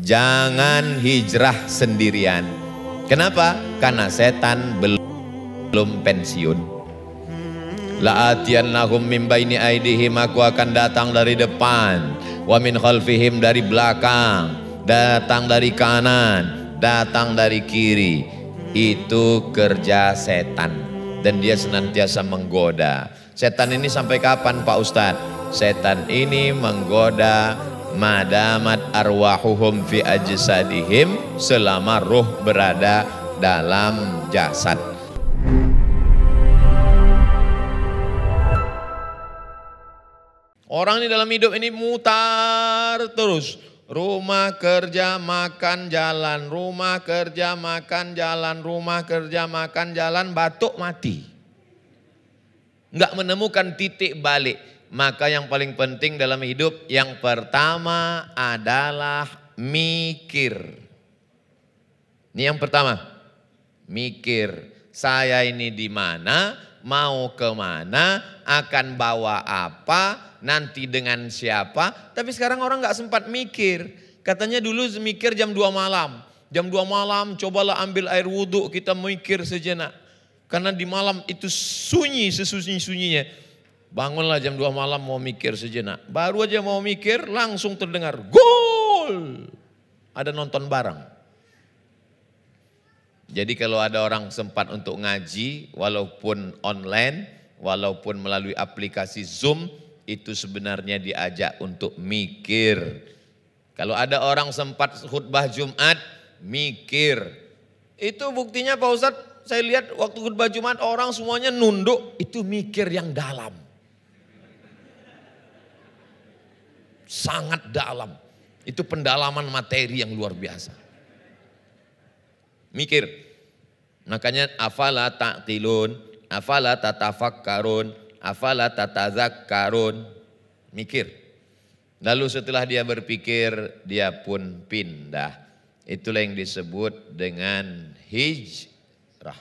Jangan hijrah sendirian. Kenapa? Karena setan belum pensiun. nahum mimba ini aidihim aku akan datang dari depan wa min khalfihim dari belakang datang dari kanan datang dari kiri itu kerja setan dan dia senantiasa menggoda setan ini sampai kapan Pak Ustadz setan ini menggoda madamat arwahuhum fi ajsadihim selama ruh berada dalam jasad Orang di dalam hidup ini mutar terus. Rumah kerja makan jalan, rumah kerja makan jalan, rumah kerja makan jalan, batuk mati. nggak menemukan titik balik maka yang paling penting dalam hidup yang pertama adalah mikir. Ini yang pertama, mikir. Saya ini di mana, mau ke mana, akan bawa apa, nanti dengan siapa. Tapi sekarang orang nggak sempat mikir. Katanya dulu mikir jam 2 malam. Jam 2 malam cobalah ambil air wudhu, kita mikir sejenak. Karena di malam itu sunyi sesunyi-sunyinya Bangunlah jam 2 malam mau mikir sejenak. Baru aja mau mikir langsung terdengar gol. Ada nonton bareng. Jadi kalau ada orang sempat untuk ngaji walaupun online, walaupun melalui aplikasi Zoom, itu sebenarnya diajak untuk mikir. Kalau ada orang sempat khutbah Jumat, mikir. Itu buktinya Pak Ustadz, saya lihat waktu khutbah Jumat orang semuanya nunduk, itu mikir yang dalam. sangat dalam. Itu pendalaman materi yang luar biasa. Mikir. Makanya afala ta'tilun, afala tatafakkarun, afala tatazakkarun. Mikir. Lalu setelah dia berpikir, dia pun pindah. Itulah yang disebut dengan hijrah.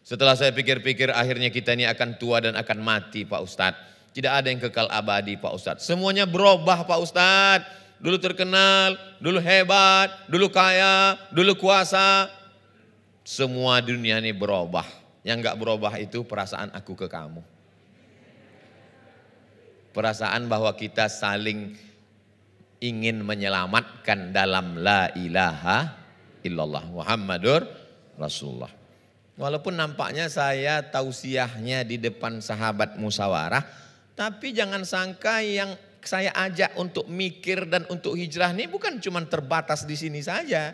Setelah saya pikir-pikir akhirnya kita ini akan tua dan akan mati Pak Ustadz. Tidak ada yang kekal abadi Pak Ustadz. Semuanya berubah Pak Ustadz. Dulu terkenal, dulu hebat, dulu kaya, dulu kuasa. Semua dunia ini berubah. Yang gak berubah itu perasaan aku ke kamu. Perasaan bahwa kita saling ingin menyelamatkan dalam la ilaha illallah Muhammadur Rasulullah. Walaupun nampaknya saya tausiahnya di depan sahabat musawarah tapi jangan sangka yang saya ajak untuk mikir dan untuk hijrah ini bukan cuma terbatas di sini saja.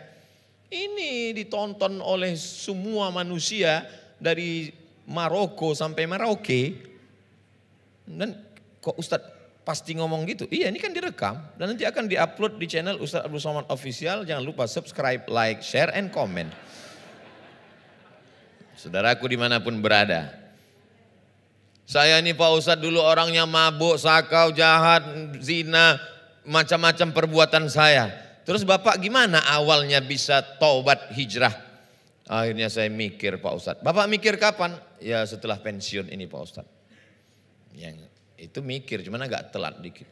Ini ditonton oleh semua manusia dari Maroko sampai Merauke. Dan kok Ustadz pasti ngomong gitu? Iya ini kan direkam dan nanti akan diupload di channel Ustadz Abdul Somad Official. Jangan lupa subscribe, like, share, and comment. Saudaraku dimanapun berada. Saya ini Pak Ustadz dulu orangnya mabuk, sakau, jahat, zina, macam-macam perbuatan saya. Terus Bapak gimana awalnya bisa taubat hijrah? Akhirnya saya mikir Pak Ustadz. Bapak mikir kapan? Ya setelah pensiun ini Pak Ustadz. Yang itu mikir cuman agak telat dikit.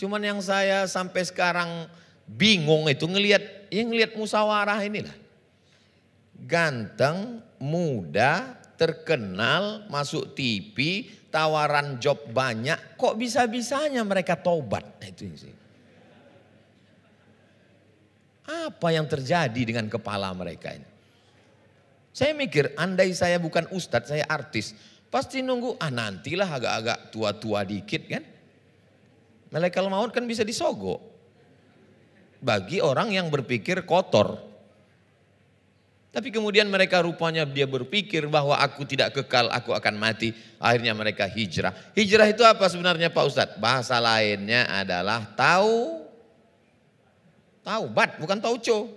Cuman yang saya sampai sekarang bingung itu ngelihat yang ngelihat musawarah inilah. Ganteng, muda, terkenal, masuk TV, tawaran job banyak, kok bisa-bisanya mereka tobat? Nah, itu sih. Apa yang terjadi dengan kepala mereka ini? Saya mikir, andai saya bukan ustadz, saya artis, pasti nunggu, ah nantilah agak-agak tua-tua dikit kan. Malaikat maut kan bisa disogok. Bagi orang yang berpikir kotor, tapi kemudian mereka rupanya dia berpikir bahwa aku tidak kekal, aku akan mati. Akhirnya mereka hijrah. Hijrah itu apa sebenarnya Pak Ustadz? Bahasa lainnya adalah tahu. Taubat, bukan tauco.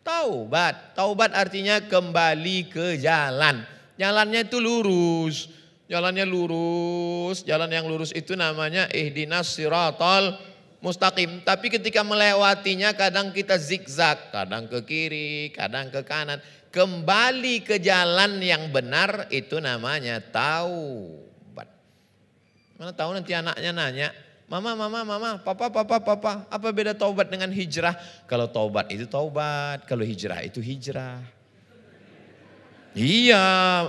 Taubat. Taubat artinya kembali ke jalan. Jalannya itu lurus. Jalannya lurus. Jalan yang lurus itu namanya ihdinas siratal mustaqim. Tapi ketika melewatinya kadang kita zigzag, kadang ke kiri, kadang ke kanan. Kembali ke jalan yang benar itu namanya taubat. Mana tahu nanti anaknya nanya, Mama, mama, mama, papa, papa, papa. Apa beda taubat dengan hijrah? Kalau taubat itu taubat, kalau hijrah itu hijrah. Iya,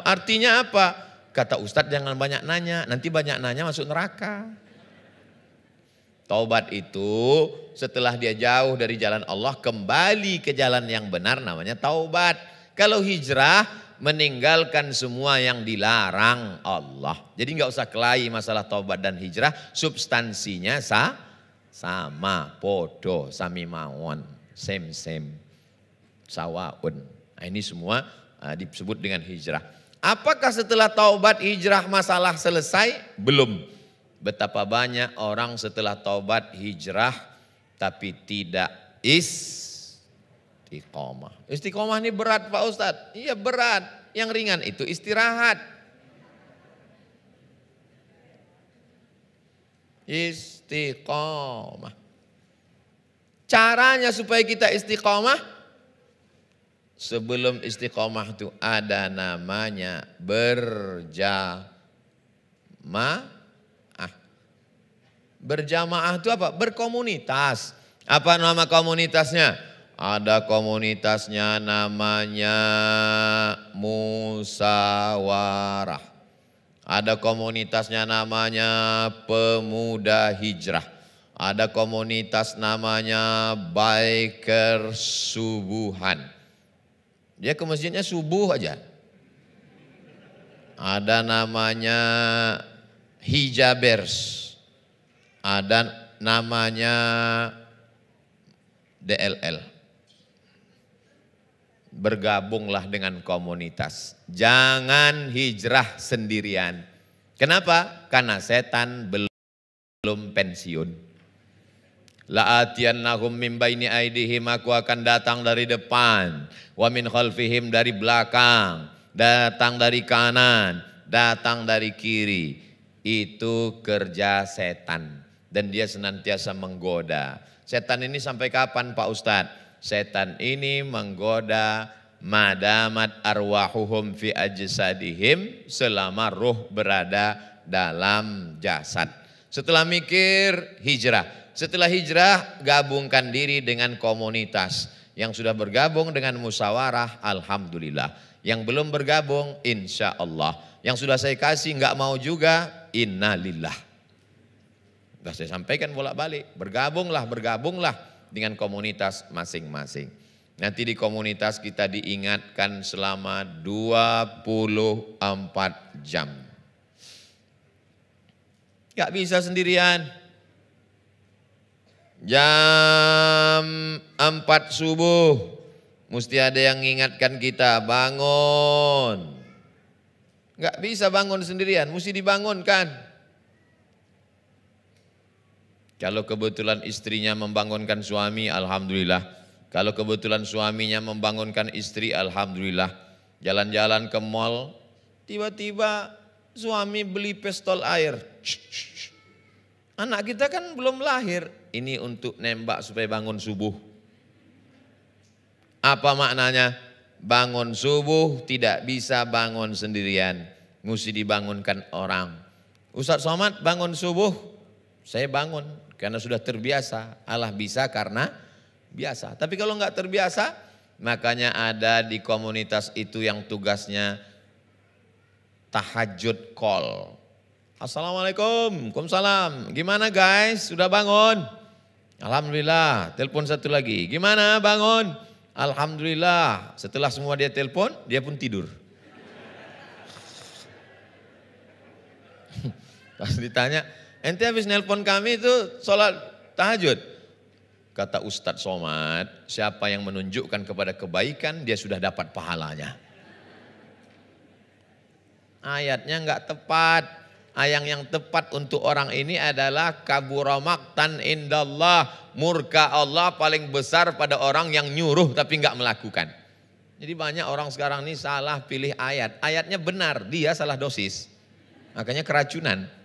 artinya apa? Kata Ustadz jangan banyak nanya, nanti banyak nanya masuk neraka. Taubat itu setelah dia jauh dari jalan Allah kembali ke jalan yang benar namanya taubat. Kalau hijrah meninggalkan semua yang dilarang Allah. Jadi nggak usah kelahi masalah taubat dan hijrah, substansinya sa sama, podo, sami mawon, sem sem, sawaun. Nah, ini semua uh, disebut dengan hijrah. Apakah setelah taubat hijrah masalah selesai? Belum. Betapa banyak orang setelah taubat hijrah tapi tidak istiqomah. Istiqomah ini berat Pak Ustadz. Iya berat. Yang ringan itu istirahat. Istiqomah. Caranya supaya kita istiqomah. Sebelum istiqomah itu ada namanya berjamaah Berjamaah itu apa? Berkomunitas. Apa nama komunitasnya? Ada komunitasnya namanya Musawarah. Ada komunitasnya namanya Pemuda Hijrah. Ada komunitas namanya Biker Subuhan. Dia ke masjidnya subuh aja. Ada namanya Hijabers ada ah, namanya DLL. Bergabunglah dengan komunitas. Jangan hijrah sendirian. Kenapa? Karena setan belum pensiun Laatian Nahum mimba ini aidihim aku akan datang dari depan, wa min khalfihim dari belakang, datang dari kanan, datang dari kiri. Itu kerja setan dan dia senantiasa menggoda. Setan ini sampai kapan Pak Ustadz? Setan ini menggoda madamat arwahuhum fi ajsadihim selama ruh berada dalam jasad. Setelah mikir, hijrah. Setelah hijrah, gabungkan diri dengan komunitas. Yang sudah bergabung dengan musyawarah, Alhamdulillah. Yang belum bergabung, insya Allah. Yang sudah saya kasih nggak mau juga, innalillah. Sudah saya sampaikan bolak-balik, bergabunglah, bergabunglah dengan komunitas masing-masing. Nanti di komunitas kita diingatkan selama 24 jam. Gak bisa sendirian. Jam 4 subuh mesti ada yang mengingatkan kita bangun. Gak bisa bangun sendirian, mesti dibangunkan. Kalau kebetulan istrinya membangunkan suami, alhamdulillah. Kalau kebetulan suaminya membangunkan istri, alhamdulillah. Jalan-jalan ke mall, tiba-tiba suami beli pistol air. Anak kita kan belum lahir. Ini untuk nembak supaya bangun subuh. Apa maknanya? Bangun subuh tidak bisa bangun sendirian. Mesti dibangunkan orang. Ustadz Somad bangun subuh saya bangun karena sudah terbiasa. Allah bisa karena biasa. Tapi kalau nggak terbiasa, makanya ada di komunitas itu yang tugasnya tahajud call. Assalamualaikum, kumsalam. Gimana guys, sudah bangun? Alhamdulillah, telepon satu lagi. Gimana bangun? Alhamdulillah, setelah semua dia telepon, dia pun tidur. Pas ditanya, Ente habis nelpon kami itu sholat tahajud. Kata Ustadz Somad, siapa yang menunjukkan kepada kebaikan, dia sudah dapat pahalanya. Ayatnya enggak tepat. Ayang yang tepat untuk orang ini adalah kaburamaktan indallah. Murka Allah paling besar pada orang yang nyuruh tapi enggak melakukan. Jadi banyak orang sekarang ini salah pilih ayat. Ayatnya benar, dia salah dosis. Makanya keracunan.